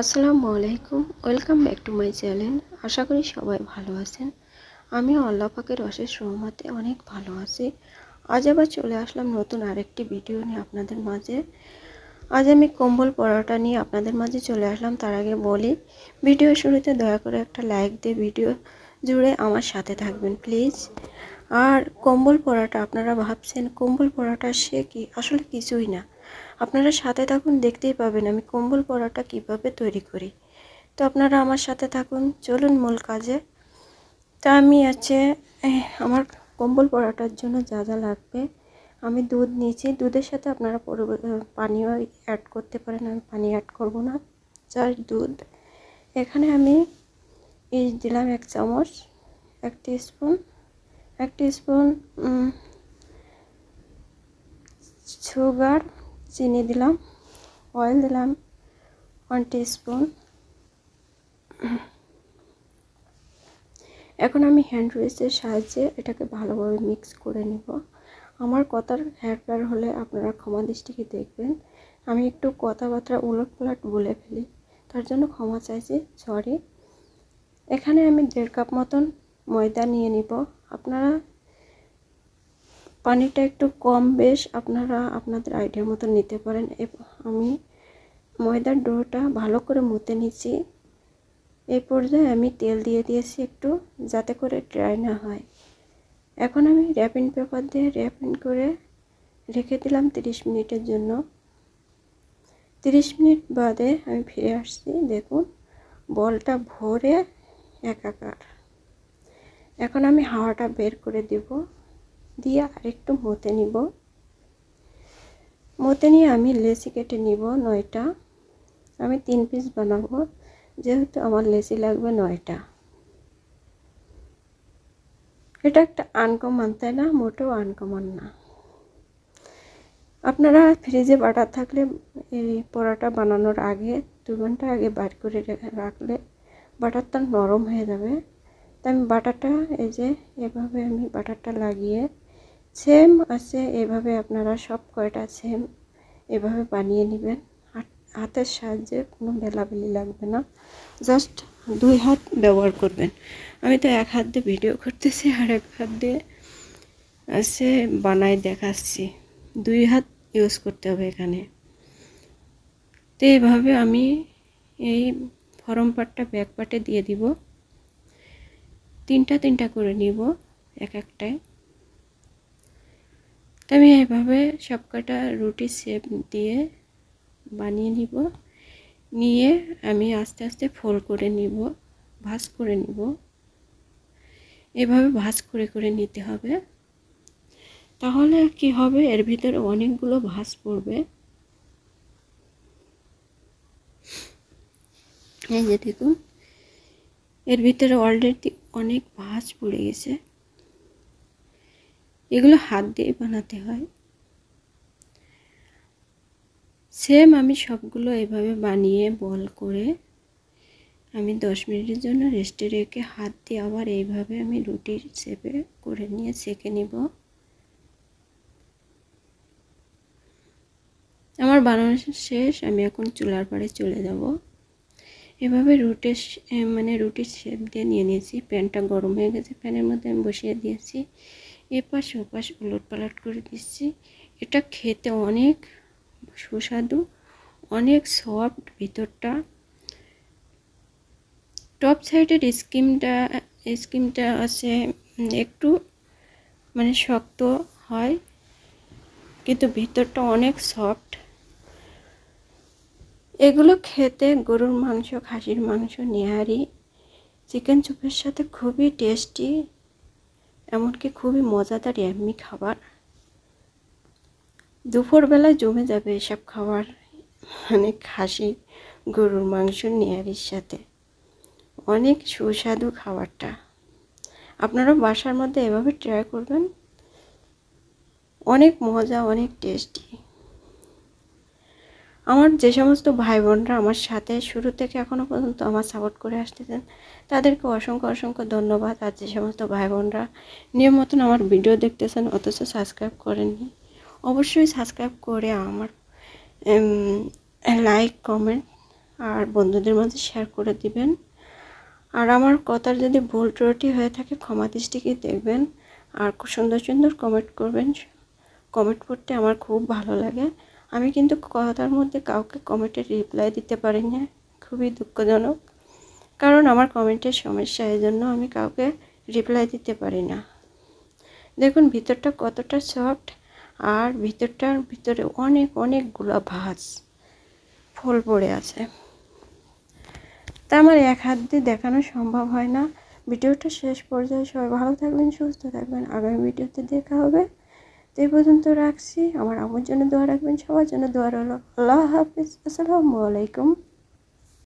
আসসালামু আলাইকুম welcome back to my channel আশা করি সবাই ভালো আছেন আমি আল্লাহ পাকের অশেষ রহমাতে অনেক ভালো আছি আজ আবার চলে আসলাম নতুন আরেকটি ভিডিও নিয়ে আপনাদের মাঝে আজ আমি কম্বল পরোটা নিয়ে আপনাদের মাঝে চলে আসলাম তার আগে বলি ভিডিও শুরুতে দয়া করে একটা লাইক দিয়ে ভিডিও জুড়ে আমার সাথে থাকবেন প্লিজ আর কম্বল পরোটা আপনারা ভাবছেন কম্বল পরোটা সে কি আসলে কিছুই না আপনারা সাথে থাকুন দেখতেই পাবেন আমি কম্বল পরাটা কিভাবে তৈরি করি তো আপনারা আমার সাথে থাকুন চলুন মূল কাজে তা আমি আছে আমার কম্বল পরাটার জন্য যা যা লাগবে আমি দুধ নিয়েছি দুধের সাথে আপনারা পানিও অ্যাড করতে পারেন আমি পানি অ্যাড করব না চার দুধ এখানে আমি ইস দিলাম এক চামচ এক স্পুন এক স্পুন সুগার চিনি দিলাম অয়েল দিলাম ওয়ান স্পুন এখন আমি হ্যান্ড রুইসের সাহায্যে এটাকে ভালোভাবে মিক্স করে নিব আমার কথার হেরফের হলে আপনারা ক্ষমা দৃষ্টিকে দেখবেন আমি একটু কথাবার্তা উলট পালট বলে ফেলি তার জন্য ক্ষমা চাইছি সরি এখানে আমি দেড় কাপ মতন ময়দা নিয়ে নিব আপনারা পানিটা একটু কম বেশ আপনারা আপনাদের আইডিয়া মতো নিতে পারেন আমি ময়দার ডোটা ভালো করে মুতে নিচ্ছি এই পর্যায়ে আমি তেল দিয়ে দিয়েছি একটু যাতে করে ড্রাই না হয় এখন আমি র্যাপিং পেপার দিয়ে র্যাপিং করে রেখে দিলাম তিরিশ মিনিটের জন্য তিরিশ মিনিট বাদে আমি ফিরে আসছি দেখুন বলটা ভরে একাকার এখন আমি হাওয়াটা বের করে দেবো দিয়ে আরেকটু মতে নিব মতে নিয়ে আমি লেসি কেটে নিব নয়টা আমি তিন পিস বানাবো যেহেতু আমার লেসি লাগবে নয়টা এটা একটা আনকমন তাই না মোটেও আনকমন না আপনারা ফ্রিজে বাটার থাকলে এই পরোটা বানানোর আগে দু ঘন্টা আগে বার করে রাখলে বাটারটা নরম হয়ে যাবে তাই আমি বাটারটা এই যে এভাবে আমি বাটারটা লাগিয়ে সেম আছে এভাবে আপনারা সব কয়টা সেম এভাবে বানিয়ে নেবেন হাতের সাহায্যে কোনো বেলাবেলি লাগবে না জাস্ট দুই হাত ব্যবহার করবেন আমি তো এক হাত দিয়ে ভিডিও করতেছি আর এক হাত দিয়ে আছে বানায় দেখাচ্ছি দুই হাত ইউজ করতে হবে এখানে তো এভাবে আমি এই ফরম পার্টটা ব্যাক পার্টে দিয়ে দিব তিনটা তিনটা করে নিব এক একটায় আমি এভাবে কটা রুটি শেপ দিয়ে বানিয়ে নিব নিয়ে আমি আস্তে আস্তে ফোল করে নিব ভাজ করে নিব এভাবে ভাস করে করে নিতে হবে তাহলে কি হবে এর ভিতরে অনেকগুলো ভাঁজ পড়বে এই যে দেখুন এর ভিতরে অলরেডি অনেক ভাঁজ পড়ে গেছে এগুলো হাত দিয়ে বানাতে হয় সেম আমি সবগুলো এভাবে বানিয়ে বল করে আমি দশ মিনিটের জন্য রেস্টে রেখে হাত দিয়ে আবার এইভাবে আমি রুটির সেপে করে নিয়ে সেঁকে নিব আমার বানানো শেষ আমি এখন চুলার পাড়ে চলে যাব এভাবে রুটের মানে রুটির শেপ দিয়ে নিয়ে নিয়েছি প্যানটা গরম হয়ে গেছে প্যানের মধ্যে আমি বসিয়ে দিয়েছি এপাশ ওপাশ উলট পালট করে দিচ্ছি এটা খেতে অনেক সুস্বাদু অনেক সফট ভিতরটা টপ সাইডের স্কিমটা স্কিমটা আছে একটু মানে শক্ত হয় কিন্তু ভিতরটা অনেক সফট এগুলো খেতে গরুর মাংস খাসির মাংস নেহারি চিকেন চুপের সাথে খুবই টেস্টি এমনকি খুবই মজাদার এমনি খাবার দুপুরবেলায় জমে যাবে এসব খাবার মানে খাসি গরুর মাংস নেয়ারির সাথে অনেক সুস্বাদু খাবারটা আপনারা বাসার মধ্যে এভাবে ট্রাই করবেন অনেক মজা অনেক টেস্টি আমার যে সমস্ত ভাই বোনরা আমার সাথে শুরু থেকে এখনও পর্যন্ত আমার সাপোর্ট করে আসতেছেন তাদেরকে অসংখ্য অসংখ্য ধন্যবাদ আর যে সমস্ত ভাই বোনরা নিয়ম মতন আমার ভিডিও দেখতেছেন অথচ সাবস্ক্রাইব করেননি অবশ্যই সাবস্ক্রাইব করে আমার লাইক কমেন্ট আর বন্ধুদের মধ্যে শেয়ার করে দিবেন আর আমার কথার যদি ভুল ত্রুটি হয়ে থাকে ক্ষমা দৃষ্টিকে দেখবেন আর খুব সুন্দর সুন্দর কমেন্ট করবেন কমেন্ট করতে আমার খুব ভালো লাগে আমি কিন্তু কথার মধ্যে কাউকে কমেন্টের রিপ্লাই দিতে পারি না হ্যাঁ? খুবই দুঃখজনক কারণ আমার কমেন্টের সমস্যা এই জন্য আমি কাউকে রিপ্লাই দিতে পারি না দেখুন ভিতরটা কতটা সফট আর ভিতরটার ভিতরে অনেক অনেক গুলা ভাজ ফল পড়ে আছে তা আমার এক হাত দিয়ে দেখানো সম্ভব হয় না ভিডিওটা শেষ পর্যায়ে সবাই ভালো থাকবেন সুস্থ থাকবেন আগামী ভিডিওতে দেখা হবে তো এই পর্যন্ত রাখছি আমার আমার জন্য দোয়া রাখবেন সবার জন্য দোয়া রইল আল্লাহ হাফিজ আসসালামু আলাইকুম